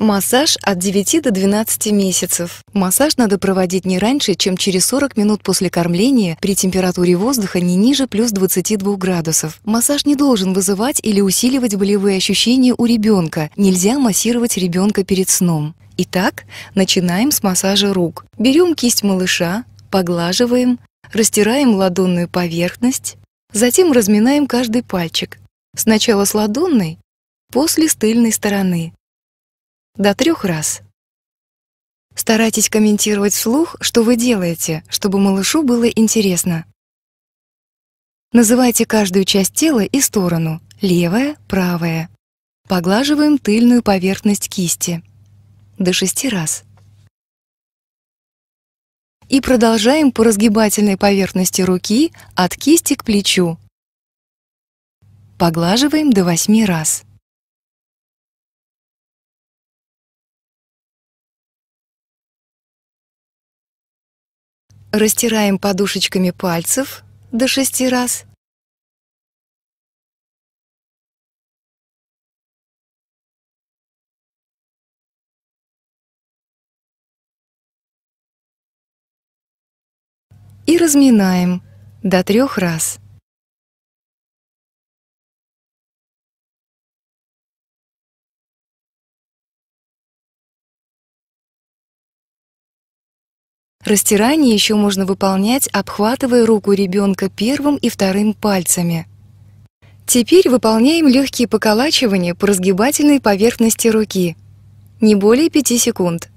Массаж от 9 до 12 месяцев. Массаж надо проводить не раньше, чем через 40 минут после кормления при температуре воздуха не ниже плюс 22 градусов. Массаж не должен вызывать или усиливать болевые ощущения у ребенка. Нельзя массировать ребенка перед сном. Итак, начинаем с массажа рук. Берем кисть малыша, поглаживаем, растираем ладонную поверхность, затем разминаем каждый пальчик. Сначала с ладонной, после с тыльной стороны. До трех раз. Старайтесь комментировать вслух, что вы делаете, чтобы малышу было интересно. Называйте каждую часть тела и сторону — левая, правая. Поглаживаем тыльную поверхность кисти. До шести раз. И продолжаем по разгибательной поверхности руки от кисти к плечу. Поглаживаем до восьми раз. Растираем подушечками пальцев до шести раз. И разминаем до трех раз. Растирание еще можно выполнять, обхватывая руку ребенка первым и вторым пальцами. Теперь выполняем легкие поколачивания по разгибательной поверхности руки. Не более 5 секунд.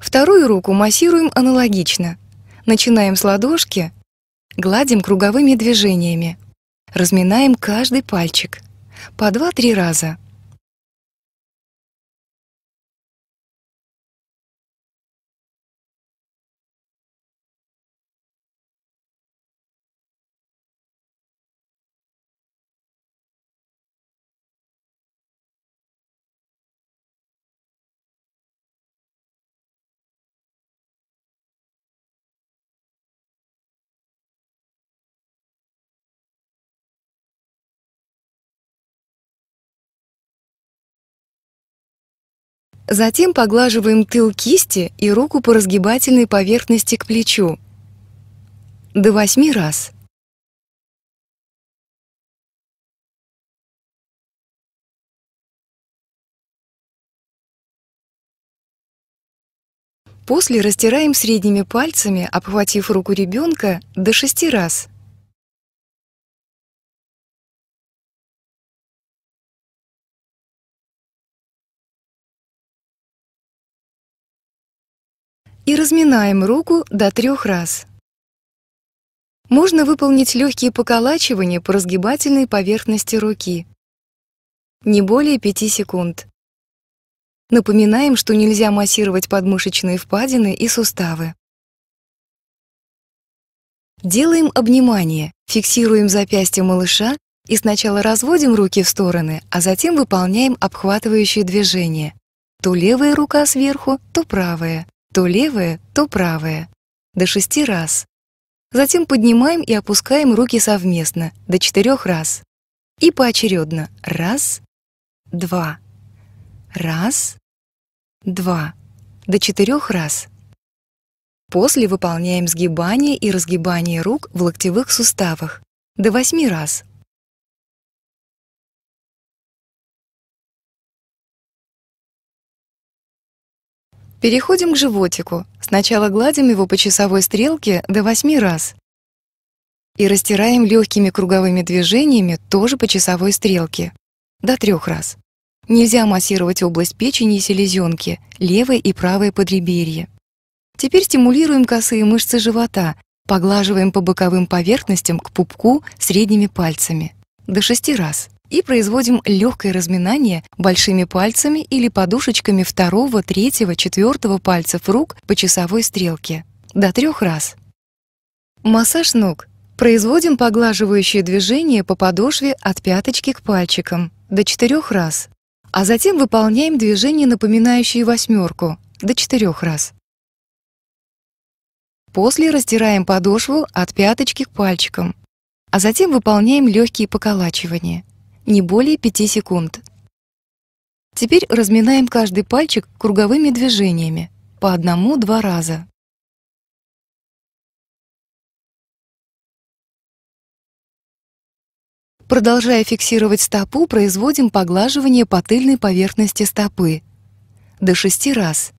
Вторую руку массируем аналогично. Начинаем с ладошки, гладим круговыми движениями. Разминаем каждый пальчик. По 2-3 раза. Затем поглаживаем тыл кисти и руку по разгибательной поверхности к плечу. До восьми раз. После растираем средними пальцами, обхватив руку ребенка, до шести раз – и разминаем руку до трех раз. Можно выполнить легкие поколачивания по разгибательной поверхности руки. Не более 5 секунд. Напоминаем, что нельзя массировать подмышечные впадины и суставы. Делаем обнимание, фиксируем запястье малыша и сначала разводим руки в стороны, а затем выполняем обхватывающие движения. То левая рука сверху, то правая то левое, то правое, до шести раз. Затем поднимаем и опускаем руки совместно, до четырех раз. И поочередно раз, два, раз, два, до четырех раз. После выполняем сгибание и разгибание рук в локтевых суставах до восьми раз, Переходим к животику. Сначала гладим его по часовой стрелке до 8 раз. И растираем легкими круговыми движениями тоже по часовой стрелке. До трех раз. Нельзя массировать область печени и селезенки, левое и правое подреберье. Теперь стимулируем косые мышцы живота, поглаживаем по боковым поверхностям к пупку средними пальцами. До шести раз и производим легкое разминание большими пальцами или подушечками второго, третьего, четвертого пальцев рук по часовой стрелке. До трех раз. Массаж ног. Производим поглаживающие движения по подошве от пяточки к пальчикам до четырех раз, а затем выполняем движения, напоминающие восьмерку, до четырех раз. После растираем подошву от пяточки к пальчикам, а затем выполняем легкие поколачивания не более 5 секунд. Теперь разминаем каждый пальчик круговыми движениями по одному-два раза. Продолжая фиксировать стопу, производим поглаживание по тыльной поверхности стопы до 6 раз.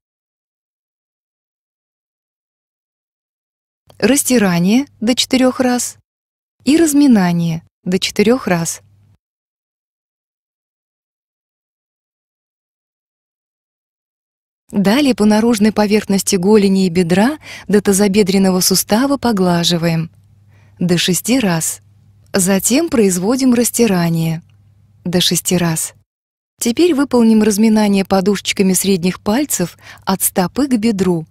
Растирание до 4 раз и разминание до 4 раз. Далее по наружной поверхности голени и бедра до тазобедренного сустава поглаживаем. До шести раз. Затем производим растирание. До шести раз. Теперь выполним разминание подушечками средних пальцев от стопы к бедру.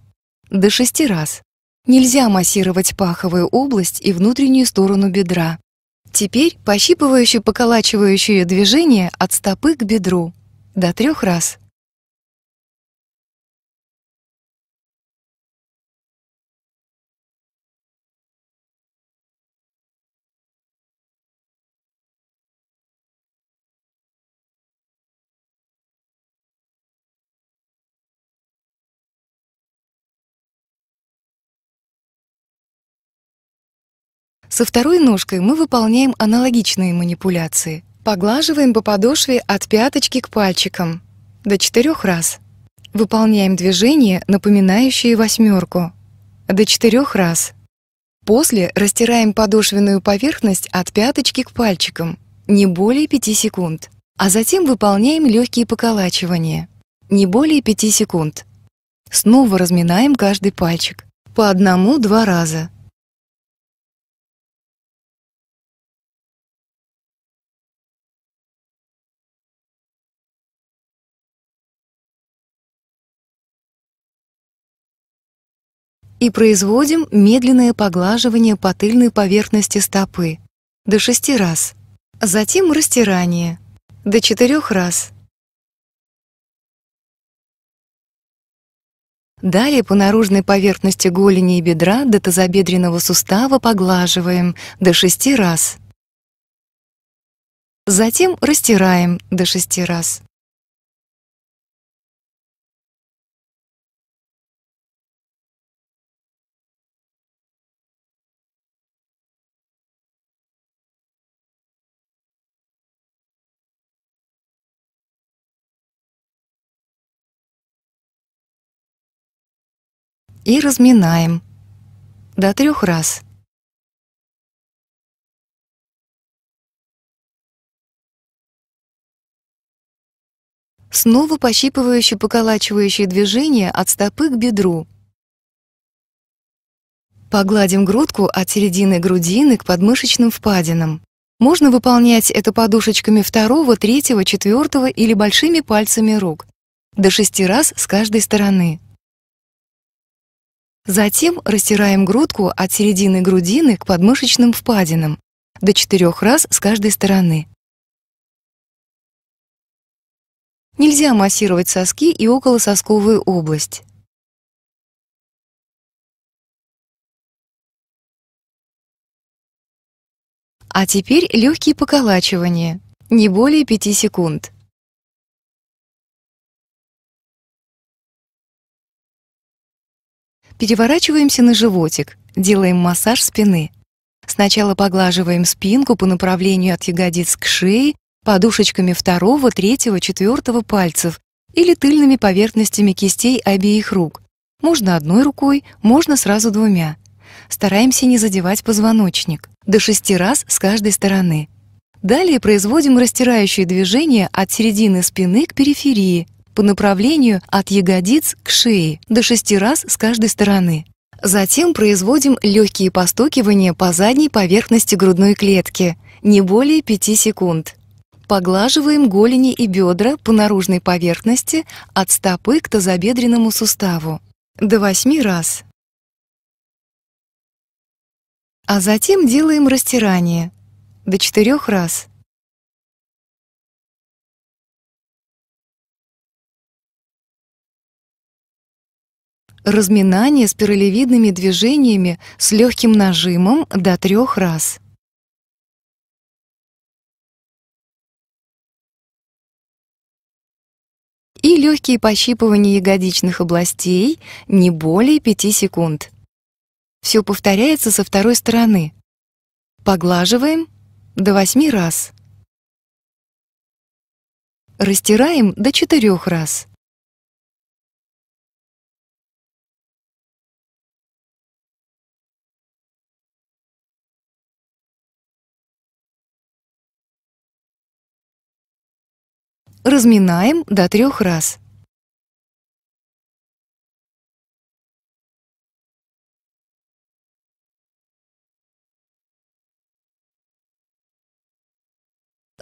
До шести раз. Нельзя массировать паховую область и внутреннюю сторону бедра. Теперь пощипывающее поколачивающее движение от стопы к бедру. До трех раз. Со второй ножкой мы выполняем аналогичные манипуляции. Поглаживаем по подошве от пяточки к пальчикам. До четырех раз. Выполняем движение, напоминающее восьмерку. До четырех раз. После растираем подошвенную поверхность от пяточки к пальчикам. Не более 5 секунд. А затем выполняем легкие поколачивания. Не более 5 секунд. Снова разминаем каждый пальчик. По одному-два раза. и производим медленное поглаживание по тыльной поверхности стопы до 6 раз, затем растирание до 4 раз. Далее по наружной поверхности голени и бедра до тазобедренного сустава поглаживаем до 6 раз. Затем растираем до 6 раз. и разминаем до трех раз. Снова пощипывающие поколачивающие движения от стопы к бедру. Погладим грудку от середины грудины к подмышечным впадинам. Можно выполнять это подушечками второго, третьего, четвертого или большими пальцами рук. До шести раз с каждой стороны. Затем растираем грудку от середины грудины к подмышечным впадинам до четырех раз с каждой стороны. Нельзя массировать соски и околососковую область. А теперь легкие поколачивания, не более 5 секунд. Переворачиваемся на животик, делаем массаж спины. Сначала поглаживаем спинку по направлению от ягодиц к шее подушечками второго, третьего, четвертого пальцев или тыльными поверхностями кистей обеих рук. Можно одной рукой, можно сразу двумя. Стараемся не задевать позвоночник. До шести раз с каждой стороны. Далее производим растирающие движения от середины спины к периферии, по направлению от ягодиц к шее до шести раз с каждой стороны. Затем производим легкие постукивания по задней поверхности грудной клетки, не более 5 секунд. Поглаживаем голени и бедра по наружной поверхности от стопы к тазобедренному суставу. До 8 раз. А затем делаем растирание. До 4 раз. Разминание спиралевидными движениями с легким нажимом до трех раз. И легкие пощипывания ягодичных областей не более 5 секунд. Все повторяется со второй стороны. Поглаживаем до 8 раз. Растираем до 4 раз. Разминаем до трех раз.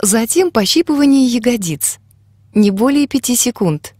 Затем пощипывание ягодиц. Не более 5 секунд.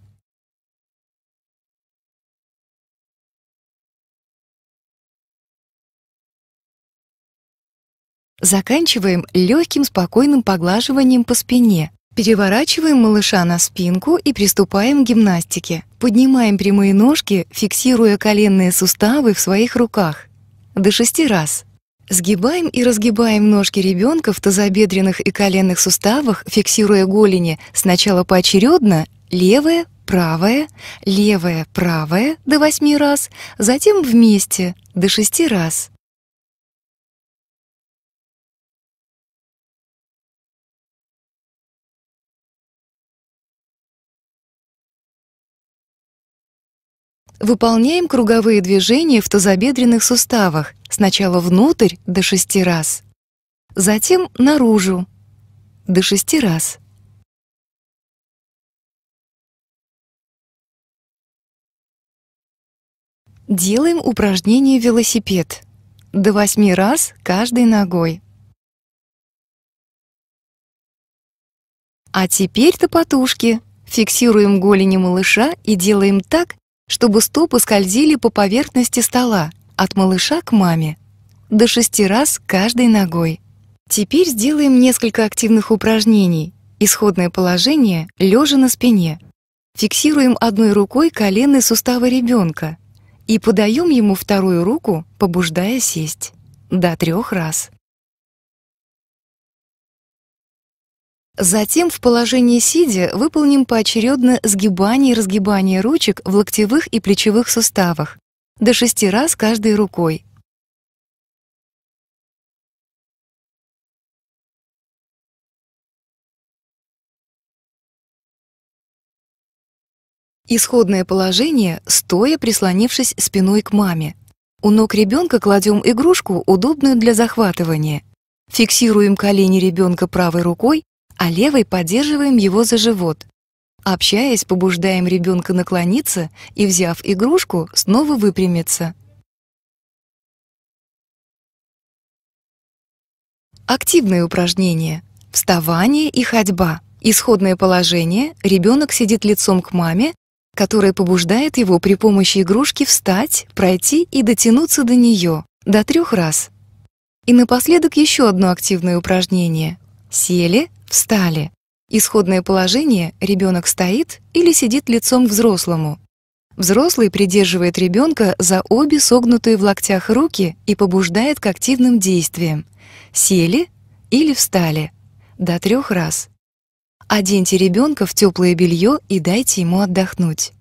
Заканчиваем легким спокойным поглаживанием по спине, Переворачиваем малыша на спинку и приступаем к гимнастике. Поднимаем прямые ножки, фиксируя коленные суставы в своих руках. До шести раз. Сгибаем и разгибаем ножки ребенка в тазобедренных и коленных суставах, фиксируя голени сначала поочередно левое, правое, левое, правое до восьми раз, затем вместе до шести раз. Выполняем круговые движения в тазобедренных суставах, сначала внутрь до шести раз, затем наружу до шести раз. Делаем упражнение «Велосипед» до восьми раз каждой ногой. А теперь топотушки. Фиксируем голени малыша и делаем так, чтобы стопы скользили по поверхности стола, от малыша к маме. До шести раз каждой ногой. Теперь сделаем несколько активных упражнений. Исходное положение — лежа на спине. Фиксируем одной рукой колены сустава ребенка и подаем ему вторую руку, побуждая сесть. До трех раз. Затем в положении сидя выполним поочередно сгибание и разгибание ручек в локтевых и плечевых суставах, до шести раз каждой рукой. Исходное положение, стоя, прислонившись спиной к маме. У ног ребенка кладем игрушку, удобную для захватывания. Фиксируем колени ребенка правой рукой а левой поддерживаем его за живот. Общаясь, побуждаем ребенка наклониться и, взяв игрушку, снова выпрямиться. Активные упражнения. Вставание и ходьба. Исходное положение. Ребенок сидит лицом к маме, которая побуждает его при помощи игрушки встать, пройти и дотянуться до нее до трех раз. И напоследок еще одно активное упражнение. Сели, Встали. Исходное положение — ребенок стоит или сидит лицом к взрослому. Взрослый придерживает ребенка за обе согнутые в локтях руки и побуждает к активным действиям. Сели или встали. До трех раз. Оденьте ребенка в теплое белье и дайте ему отдохнуть.